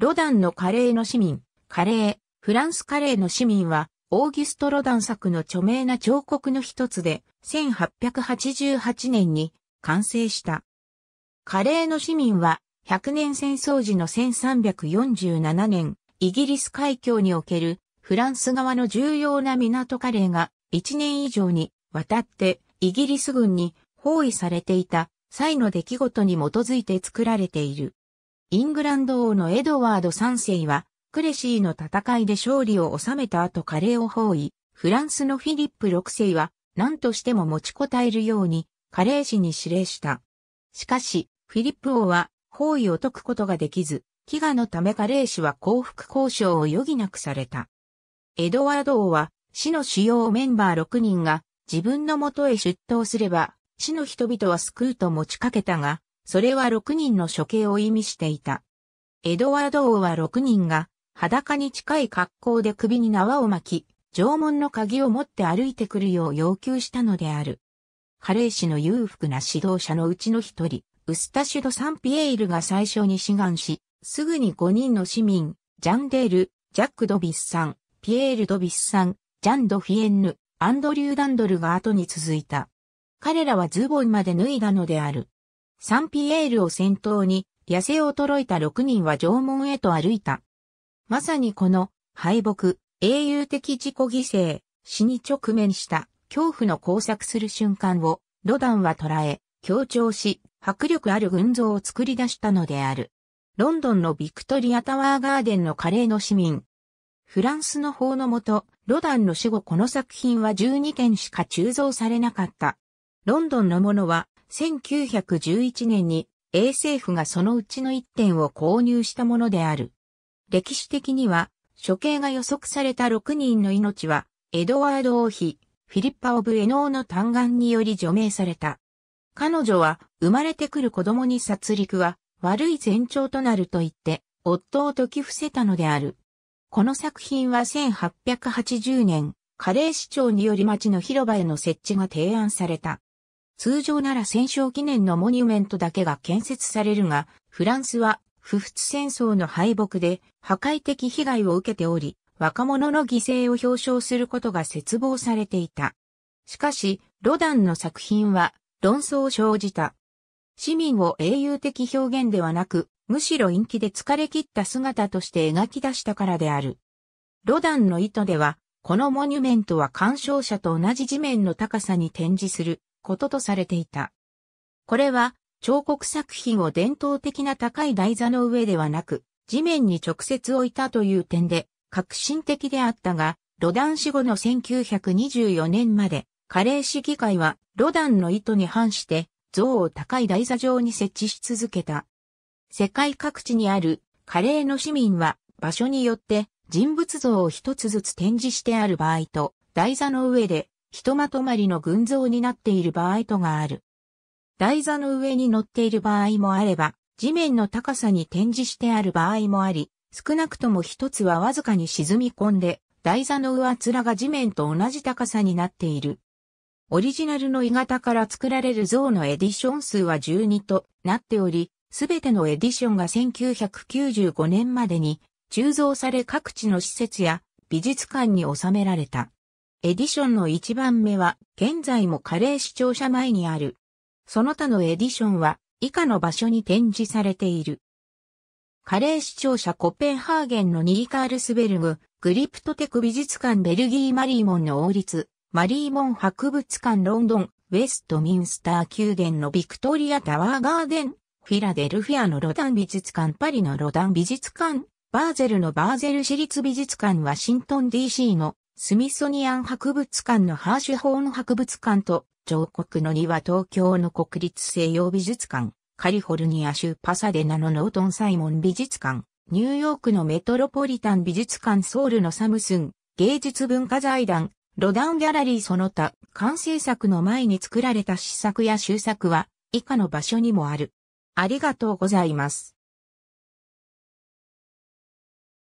ロダンのカレーの市民、カレー、フランスカレーの市民は、オーギュスト・ロダン作の著名な彫刻の一つで、1888年に完成した。カレーの市民は、100年戦争時の1347年、イギリス海峡におけるフランス側の重要な港カレーが1年以上にわたってイギリス軍に包囲されていた際の出来事に基づいて作られている。イングランド王のエドワード3世は、クレシーの戦いで勝利を収めた後カレーを包囲、フランスのフィリップ6世は、何としても持ちこたえるように、カレー氏に指令した。しかし、フィリップ王は、包囲を解くことができず、飢餓のためカレー氏は降伏交渉を余儀なくされた。エドワード王は、市の主要メンバー6人が、自分の元へ出頭すれば、市の人々は救うと持ちかけたが、それは6人の処刑を意味していた。エドワード王は6人が、裸に近い格好で首に縄を巻き、縄文の鍵を持って歩いてくるよう要求したのである。カレー氏の裕福な指導者のうちの一人、ウスタシュド・サンピエールが最初に志願し、すぐに5人の市民、ジャンデール、ジャック・ドビスさん、ピエール・ドビスさん、ジャン・ド・フィエンヌ、アンドリュー・ダンドルが後に続いた。彼らはズボンまで脱いだのである。サンピエールを先頭に、痩せ衰えた6人は縄文へと歩いた。まさにこの、敗北、英雄的自己犠牲、死に直面した恐怖の交錯する瞬間を、ロダンは捉え、強調し、迫力ある群像を作り出したのである。ロンドンのビクトリアタワーガーデンのカレーの市民。フランスの法のもと、ロダンの死後この作品は12件しか鋳造されなかった。ロンドンのものは1911年に A 政府がそのうちの1点を購入したものである。歴史的には、処刑が予測された6人の命は、エドワード王妃、フィリッパ・オブ・エノーの嘆願により除名された。彼女は、生まれてくる子供に殺戮は、悪い前兆となると言って、夫を解き伏せたのである。この作品は1880年、カレー市長により町の広場への設置が提案された。通常なら戦勝記念のモニュメントだけが建設されるが、フランスは不仏戦争の敗北で破壊的被害を受けており、若者の犠牲を表彰することが絶望されていた。しかし、ロダンの作品は論争を生じた。市民を英雄的表現ではなく、むしろ陰気で疲れ切った姿として描き出したからである。ロダンの意図では、このモニュメントは鑑賞者と同じ地面の高さに展示することとされていた。これは、彫刻作品を伝統的な高い台座の上ではなく、地面に直接置いたという点で、革新的であったが、ロダン死後の1924年まで、カレー市議会は、ロダンの意図に反して、像を高い台座上に設置し続けた。世界各地にある、カレーの市民は、場所によって、人物像を一つずつ展示してある場合と、台座の上でひとまとまりの群像になっている場合とがある。台座の上に乗っている場合もあれば、地面の高さに展示してある場合もあり、少なくとも一つはわずかに沈み込んで、台座の上面が地面と同じ高さになっている。オリジナルの鋳型から作られる像のエディション数は12となっており、すべてのエディションが1995年までに鋳造され各地の施設や美術館に収められた。エディションの一番目は、現在もカレー視聴者前にある。その他のエディションは、以下の場所に展示されている。カレー視聴者コペンハーゲンのニーカールスベルグ、グリプトテク美術館ベルギーマリーモンの王立、マリーモン博物館ロンドン、ウェストミンスター宮殿のビクトリアタワーガーデン、フィラデルフィアのロダン美術館、パリのロダン美術館、バーゼルのバーゼル市立美術館、ワシントン DC のスミソニアン博物館のハーシュホーン博物館と、上国の庭東京の国立西洋美術館、カリフォルニア州パサデナのノートンサイモン美術館、ニューヨークのメトロポリタン美術館ソウルのサムスン、芸術文化財団、ロダンギャラリーその他、完成作の前に作られた試作や修作は、以下の場所にもある。ありがとうございます。